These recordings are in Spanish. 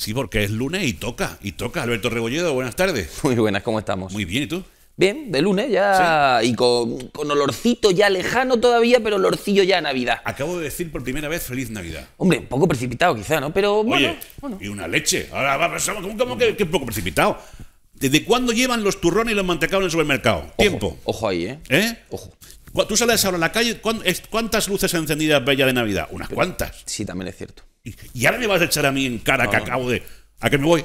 Sí, porque es lunes y toca, y toca. Alberto Rebolledo, buenas tardes. Muy buenas, ¿cómo estamos? Muy bien, ¿y tú? Bien, de lunes ya, y con, olorcito ya lejano todavía, pero olorcillo ya a Navidad. Acabo de decir por primera vez Feliz Navidad. Hombre, un poco precipitado quizá, ¿no? Pero bueno, Oye, y una leche. Ahora vamos ¿cómo, que, poco precipitado? ¿Desde cuándo llevan los turrones y los mantecados en el supermercado? Tiempo. Ojo ahí, ¿eh? ¿Eh? Ojo. Tú sales ahora a la calle, ¿cuántas luces encendidas bella de Navidad? Unas cuantas. Sí, también es cierto. Y, ahora me vas a echar a mí en cara que acabo de. ¿A que me voy?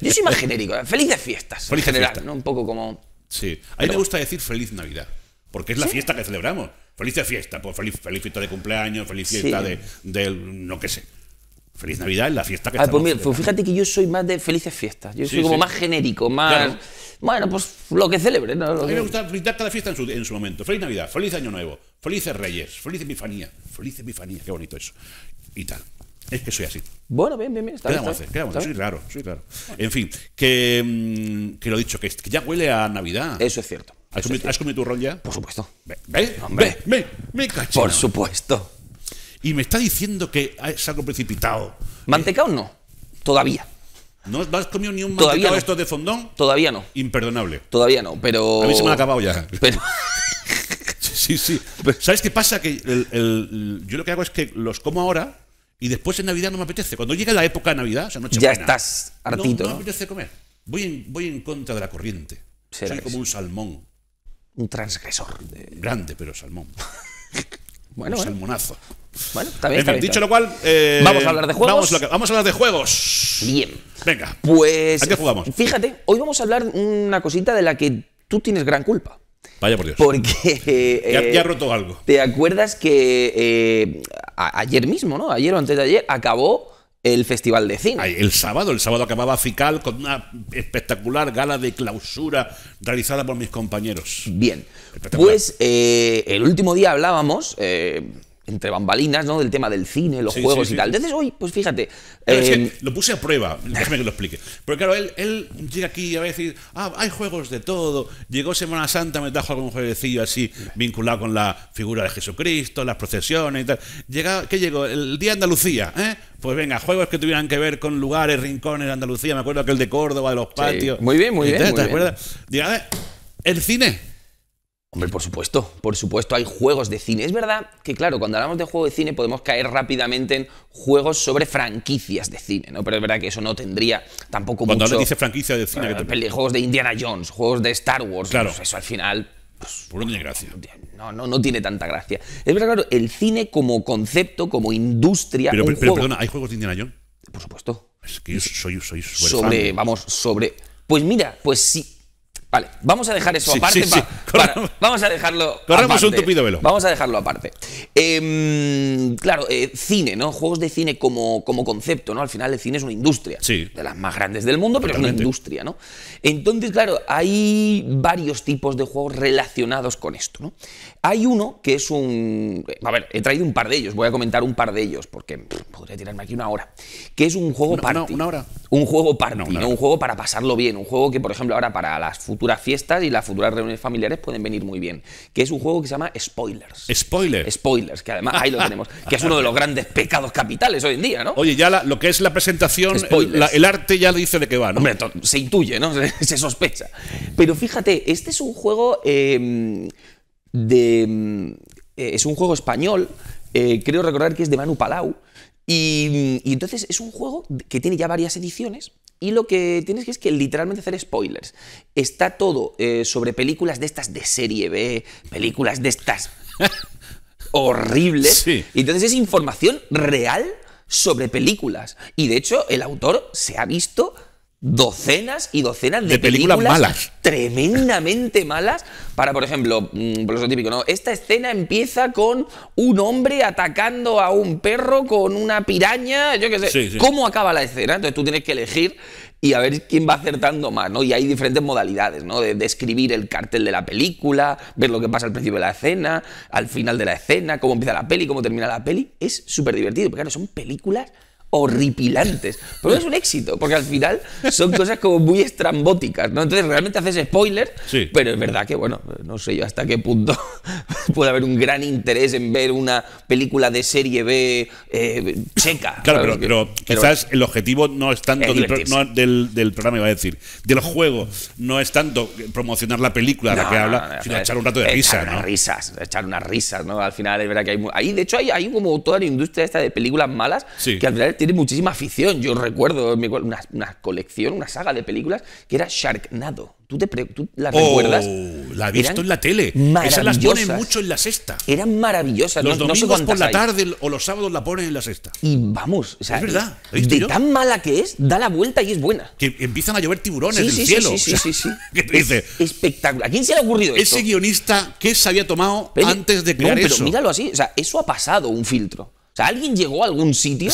Yo soy más genérico, ¿eh? Felices de fiestas. Feliz en general, ¿no? Un poco como. Sí. A mí me gusta decir feliz Navidad. Porque es la fiesta que celebramos. Felices fiestas. fiesta, pues feliz, feliz fiesta de cumpleaños, feliz fiesta de, no qué sé. Feliz Navidad es la fiesta que ah, pues pues fíjate que yo soy más de felices fiestas. Yo soy como más genérico, más. Bueno, pues lo que celebre. a mí me gusta felicitar cada fiesta en su, en su, momento. Feliz Navidad, feliz Año Nuevo, felices Reyes, feliz Epifanía, feliz Epifanía, qué bonito eso. Y tal. Es que soy así. Bueno, bien, bien, bien. Está quedamos, soy raro, soy raro. En fin, mm, que, lo he dicho, que, ya huele a Navidad. Eso es cierto. ¿Has, comido, tu ya? Por supuesto. Ve, ve, Hombre. ve, me, Por supuesto. Y me está diciendo que es algo precipitado. ¿Mantecao no? Todavía. ¿No, has comido ni un mantecao de estos de fondón? Todavía no. Imperdonable. Todavía no, pero... A mí se me ha acabado ya. sí, sí. ¿Sabes qué pasa? Que yo lo que hago es que los como ahora y después en Navidad no me apetece. Cuando llega la época de Navidad, o noche Ya estás hartito. No, me apetece comer. Voy en, contra de la corriente. Soy como un salmón. Un transgresor. Grande, pero salmón. bueno, un salmonazo. Bueno, también bien. dicho lo cual, vamos a hablar de eh, juegos. Vamos, a hablar de juegos. Bien. Venga. Pues. ¿A qué jugamos? Fíjate, hoy vamos a hablar una cosita de la que tú tienes gran culpa. Vaya por Dios. Porque. Eh, ya, ha roto algo. ¿Te acuerdas que eh, ayer mismo, ¿no? Ayer o antes de ayer, acabó el Festival de Cine. el sábado, el sábado acababa Fical con una espectacular gala de clausura realizada por mis compañeros. Bien, pues eh, el último día hablábamos, eh, entre bambalinas, ¿no? Del tema del cine, los juegos y tal. Entonces, hoy, pues fíjate. Em, lo puse a prueba, déjame que lo explique. Porque claro, él, llega aquí y a decir, ah, hay juegos de todo. Llegó Semana Santa, me trajo algún jueguecillo así, vinculado con la figura de Jesucristo, las procesiones y tal. Llega, ¿Qué llegó? El Día Andalucía, ¿eh? Pues venga, juegos que tuvieran que ver con lugares, rincones de Andalucía. Me acuerdo aquel de Córdoba, de los patios. Muy bien, muy bien. ¿Te, acuerdas? Diga, el cine Hombre, por supuesto, por supuesto, hay juegos de cine. Es verdad que, claro, cuando hablamos de juego de cine podemos caer rápidamente en juegos sobre franquicias de cine, ¿no? Pero es verdad que eso no tendría tampoco cuando mucho... Cuando dice franquicia de cine... que Juegos de Indiana Jones, juegos de Star Wars, pues claro. eso al final... Pues, no tiene gracia. No, no, tiene tanta gracia. Es verdad, claro, el cine como concepto, como industria... Pero, perdona, ¿hay juegos de Indiana Jones? Por supuesto. Es que yo soy, soy sobre, Vamos, sobre... Pues mira, pues sí Vale, vamos a dejar eso aparte. vamos a dejarlo Corremos aparte. un tupido velo. Vamos a dejarlo aparte. Em, claro, eh, cine, ¿no? Juegos de cine como, como concepto, ¿no? Al final el cine es una industria. sí De las más grandes del mundo, pero es una industria, ¿no? Entonces, claro, hay varios tipos de juegos relacionados con esto, ¿no? Hay uno que es un... A ver, he traído un par de ellos, voy a comentar un par de ellos, porque podría tirarme aquí una hora, que es un juego party. para. No, una hora. Un juego para no, un juego para pasarlo bien, un juego que, por ejemplo, ahora para las futuras fiestas y las futuras reuniones familiares pueden venir muy bien, que es un juego que se llama Spoilers. Spoilers. Spoilers, que además ahí lo tenemos, que es uno de los grandes pecados capitales hoy en día, ¿no? Oye, ya lo que es la presentación, el, arte ya lo dice de qué va, ¿no? Hombre, se intuye, ¿no? Se, sospecha. Pero fíjate, este es un juego em, de... Em, eh, es un juego español, eh, creo recordar que es de Manu Palau, Mm, y, entonces es un juego que tiene ya varias ediciones. Y lo que tienes que es que literalmente hacer spoilers. Está todo eh, sobre películas de estas de serie B, películas de estas horribles. Y entonces es información real sobre películas. Y de hecho, el autor se ha visto docenas y docenas de, películas, malas. Tremendamente malas. Para, por ejemplo, mm, por eso típico, ¿no? Esta escena empieza con un hombre atacando a un perro con una piraña, yo qué sé. ¿Cómo acaba la escena? Entonces tú tienes que elegir y a ver quién va acertando más, ¿no? Y hay diferentes modalidades, ¿no? De, describir el cartel de la película, ver lo que pasa al principio de la escena, al final de la escena, cómo empieza la peli, cómo termina la peli. Es súper divertido, porque claro, son películas horripilantes. Pero es un éxito, porque al final son cosas como muy estrambóticas, ¿no? Entonces realmente haces spoilers, pero es verdad que, bueno, no sé yo hasta qué punto puede haber un gran interés en ver una película de serie B eh, checa. Claro, pero, quizás el objetivo no es tanto del, programa, iba a decir, del juego, no es tanto promocionar la película de la que habla, sino echar un rato de risa, risas, echar unas risas, ¿no? Al final es verdad que hay... Ahí, de hecho, hay, como toda la industria esta de películas malas que al final tiene muchísima afición. Yo recuerdo una, colección, una saga de películas que era Sharknado. ¿Tú, te la oh, recuerdas? La he visto en la tele. Esa las ponen mucho en la sexta. Eran maravillosas. Los domingos por la tarde o los sábados la ponen en la sexta. Y vamos, o sea, es verdad. De tan mala que es, da la vuelta y es buena. Que empiezan a llover tiburones del cielo. Sí, sí, sí, ¿Qué te dice? Espectacular. ¿A quién se le ha ocurrido eso? Ese guionista, que se había tomado antes de crear pero Míralo así. O sea, eso ha pasado un filtro alguien llegó a algún sitio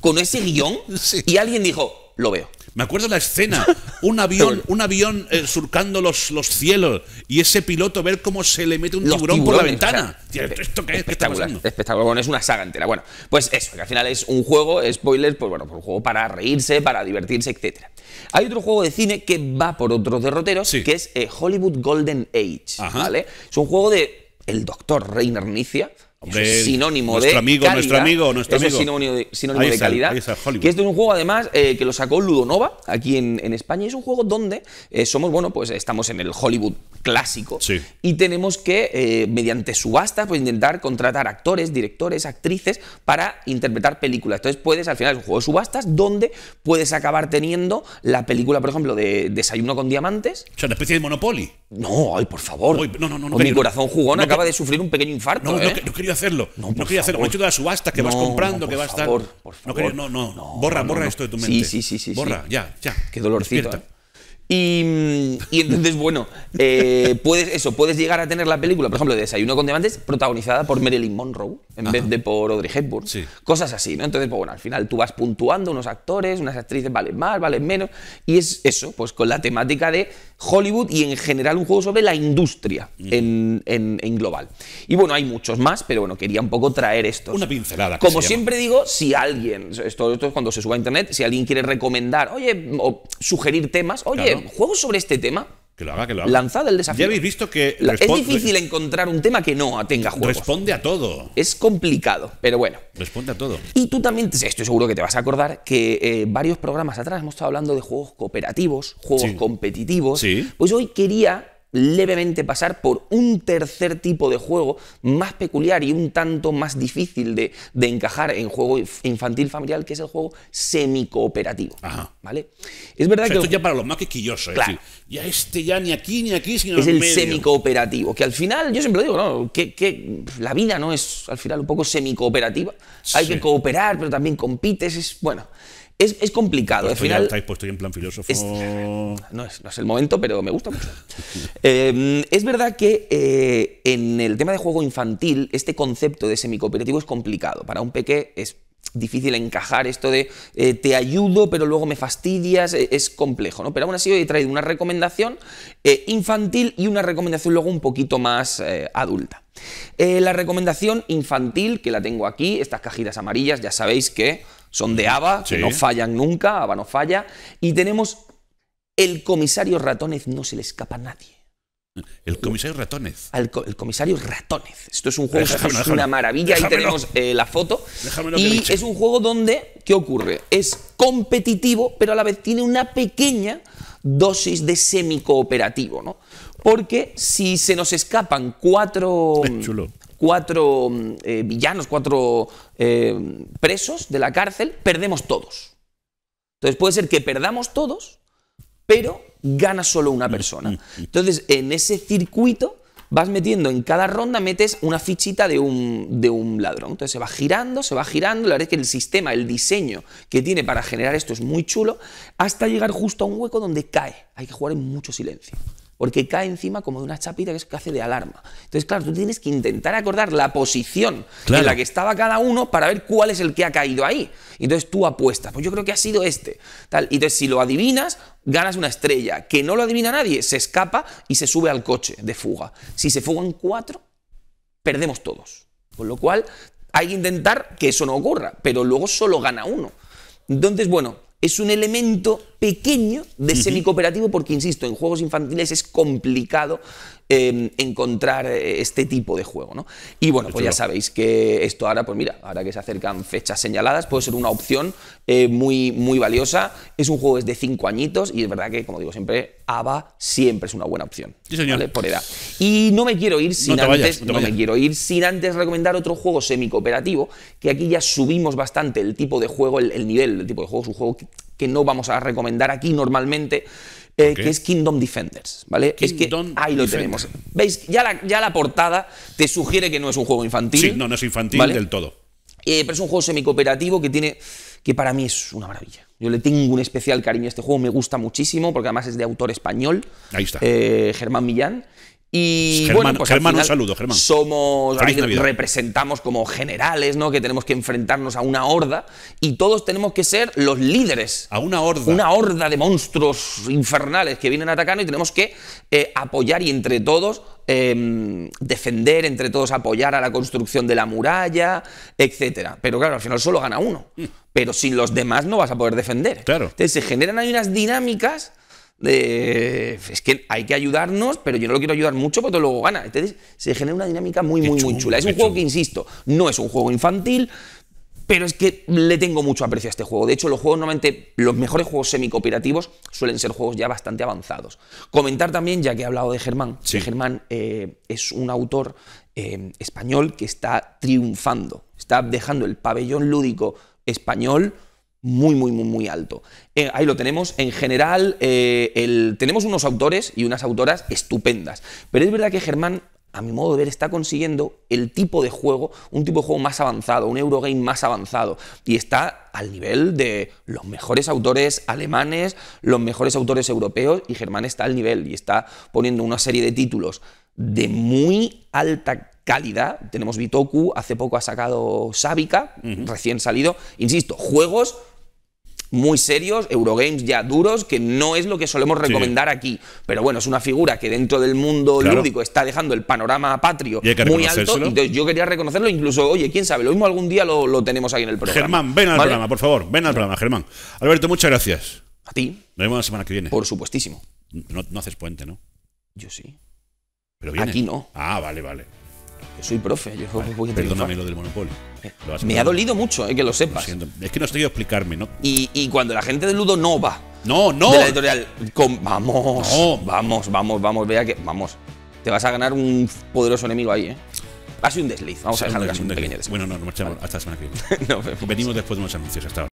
con ese guión y alguien dijo, lo veo. Me acuerdo la escena, un avión, un avión eh, surcando los, los cielos y ese piloto ver cómo se le mete un tiburón por la ventana. ¿Esto qué es? Espectacular, espectacular. es una saga entera. Bueno, pues eso, que al final es un juego, spoilers pues bueno, un juego para reírse, para divertirse, etc. Hay otro juego de cine que va por otros derroteros, que es eh, Hollywood Golden Age, ¿vale? Es un juego de el doctor Reiner Nicia, sinónimo nuestro de amigo, calidad. Nuestro amigo, es sinónimo de, sinónimo de calidad. que es un juego, además, eh, que lo sacó Ludonova aquí en, España. Y es un juego donde eh, somos, bueno, pues estamos en el Hollywood clásico y tenemos que, eh, mediante subastas, pues intentar contratar actores, directores, actrices para interpretar películas. Entonces puedes, al final, es un juego de subastas donde puedes acabar teniendo la película, por ejemplo, de Desayuno con Diamantes. O sea, una especie de Monopoly. No, ay, por favor. No, no, no, no mi corazón jugón acaba de sufrir un pequeño infarto. No, hacerlo. No, no quería hacerlo. Me he hecho toda la subasta, que vas comprando, que vas a Por favor. No, quería, no, no. Borra, borra esto de tu mente. Sí, sí, sí. sí borra, ya, ya. Qué dolorcito. ¿eh? Y, y, entonces, bueno, eh, puedes eso, puedes llegar a tener la película, por ejemplo, de Desayuno con Diamantes, protagonizada por Marilyn Monroe en vez de por Audrey Hepburn. Cosas así, ¿no? Entonces, pues bueno, al final tú vas puntuando unos actores, unas actrices, valen más, valen menos, y es eso, pues con la temática de Hollywood y en general un juego sobre la industria en, global. Y bueno, hay muchos más, pero bueno, quería un poco traer estos. Una pincelada. Como siempre digo, si alguien, esto, es cuando se suba a internet, si alguien quiere recomendar, oye, o sugerir temas, oye, juegos sobre este tema, que lo haga, que lo haga. el desafío. Ya habéis visto que. Es difícil encontrar un tema que no tenga juegos. Responde a todo. Es complicado, pero bueno. Responde a todo. Y tú también, estoy seguro que te vas a acordar que eh, varios programas atrás hemos estado hablando de juegos cooperativos, juegos competitivos. Sí. Pues hoy quería levemente pasar por un tercer tipo de juego más peculiar y un tanto más difícil de, de encajar en juego infantil familiar, que es el juego semi-cooperativo. ¿vale? Es verdad que... Esto ya para los más quisquillosos, claro. es decir, ya este ya ni aquí ni aquí, sino Es el semi-cooperativo, que al final, yo siempre digo, no, que, la vida no es al final un poco semi-cooperativa, hay que cooperar, pero también compites, es bueno... Es, complicado. Pues al final, estáis puesto en plan filósofo. no, es, no, es, el momento, pero me gusta mucho. Eh, es verdad que eh, en el tema de juego infantil, este concepto de semicooperativo es complicado. Para un peque es difícil encajar esto de eh, te ayudo pero luego me fastidias, es, complejo, ¿no? Pero aún así hoy he traído una recomendación infantil y una recomendación luego un poquito más adulta. la recomendación infantil, que la tengo aquí, estas cajitas amarillas, ya sabéis que son de ABA, que no fallan nunca, ABA no falla, y tenemos el comisario ratones, no se le escapa a nadie. El comisario ratones? el comisario ratones. Esto es un juego, es una maravilla. y Ahí tenemos eh, la foto. Y es un juego donde, ¿qué ocurre? Es competitivo, pero a la vez tiene una pequeña dosis de semicooperativo, ¿no? Porque si se nos escapan cuatro cuatro mm, eh, villanos, cuatro eh, presos de la cárcel, perdemos todos. Entonces puede ser que perdamos todos, pero gana solo una persona. Entonces en ese circuito vas metiendo en cada ronda, metes una fichita de un, de un ladrón. Entonces se va girando, se va girando. La verdad es que el sistema, el diseño que tiene para generar esto es muy chulo, hasta llegar justo a un hueco donde cae. Hay que jugar en mucho silencio porque cae encima como de una chapita que, es que hace de alarma. Entonces, claro, tú tienes que intentar acordar la posición en la que estaba cada uno para ver cuál es el que ha caído ahí. Entonces tú apuestas, pues yo creo que ha sido este. Tal. Y entonces si lo adivinas, ganas una estrella. Que no lo adivina nadie, se escapa y se sube al coche de fuga. Si se fugan cuatro, perdemos todos. Con lo cual, hay que intentar que eso no ocurra, pero luego solo gana uno. Entonces, bueno, es un elemento pequeño de semi-cooperativo, porque insisto, en juegos infantiles es complicado em, encontrar eh, este tipo de juego. ¿no? Y bueno, pues ya sabéis que esto ahora, pues mira, ahora que se acercan fechas señaladas, puede ser una opción eh, muy, muy valiosa. Es un juego de 5 añitos y es verdad que, como digo siempre, ABA siempre es una buena opción. Sí, señor. Por edad. Y no me quiero ir sin antes. no, me quiero ir sin antes recomendar otro juego semi-cooperativo, que aquí ya subimos bastante el tipo de juego, el, nivel, el tipo de juego. Es un juego que que no vamos a recomendar aquí normalmente, eh, que es Kingdom Defenders, ¿vale? es que ahí lo tenemos. ¿Veis? Ya la, ya la portada te sugiere que no es un juego infantil. Sí, no, no es infantil del todo. Eh, pero es un juego semicooperativo que tiene. que para mí es una maravilla. Yo le tengo un especial cariño a este juego, me gusta muchísimo, porque además es de autor español. Ahí está. Eh, Germán Millán. Y pues bueno, pues Germán, un saludo, Germán. Somos, representamos como generales, ¿no? Que tenemos que enfrentarnos a una horda y todos tenemos que ser los líderes. A una horda. Una horda de monstruos infernales que vienen atacando y tenemos que eh, apoyar y entre todos em, defender, entre todos apoyar a la construcción de la muralla, etc. Pero claro, al final solo gana uno. Mm. Pero sin los demás no vas a poder defender. Claro. Entonces se generan ahí unas dinámicas es que hay que ayudarnos, pero yo no lo quiero ayudar mucho porque luego gana. Entonces se genera una dinámica muy, muy, muy chula. Es un juego que, insisto, no es un juego infantil, pero es que le tengo mucho aprecio a este juego. De hecho, los juegos normalmente, los mejores juegos semi-cooperativos suelen ser juegos ya bastante avanzados. Comentar también, ya que he hablado de Germán, Germán eh, es un autor eh, español que está triunfando, está dejando el pabellón lúdico español muy, muy, muy, muy alto. Eh, ahí lo tenemos. En general, eh, tenemos unos autores y unas autoras estupendas. Pero es verdad que Germán, a mi modo de ver, está consiguiendo el tipo de juego, un tipo de juego más avanzado, un Eurogame más avanzado. Y está al nivel de los mejores autores alemanes, los mejores autores europeos, y Germán está al nivel y está poniendo una serie de títulos de muy alta calidad. Tenemos Bitoku, hace poco ha sacado Sábica, recién salido. Insisto, juegos muy serios, Eurogames ya duros, que no es lo que solemos recomendar aquí. Pero bueno, es una figura que dentro del mundo lúdico está dejando el panorama patrio muy alto. entonces yo quería reconocerlo, incluso, oye, quién sabe, lo mismo algún día lo, lo tenemos ahí en el programa. Germán, ven al programa, por favor, ven al programa, Germán. Alberto, muchas gracias. A ti. Nos vemos la semana que viene. Por supuestísimo. No, haces puente, ¿no? Yo sí. Pero Aquí no. Ah, vale, vale soy profe, yo vale, voy a Perdóname lo del monopolio. Eh, me ha dolido mucho, eh, que lo sepas. es que no estoy a explicarme, ¿no? Y, cuando la gente de Ludo no va. No, no. De la editorial. vamos. No. Vamos, vamos, vamos. Vea que. Vamos. Te vas a ganar un poderoso enemigo ahí, ¿eh? Ha sido un desliz. Vamos a dejarlo un, pequeño desliz. Bueno, no, nos marchamos. Hasta la semana que viene. Venimos después de unos anuncios. Hasta ahora.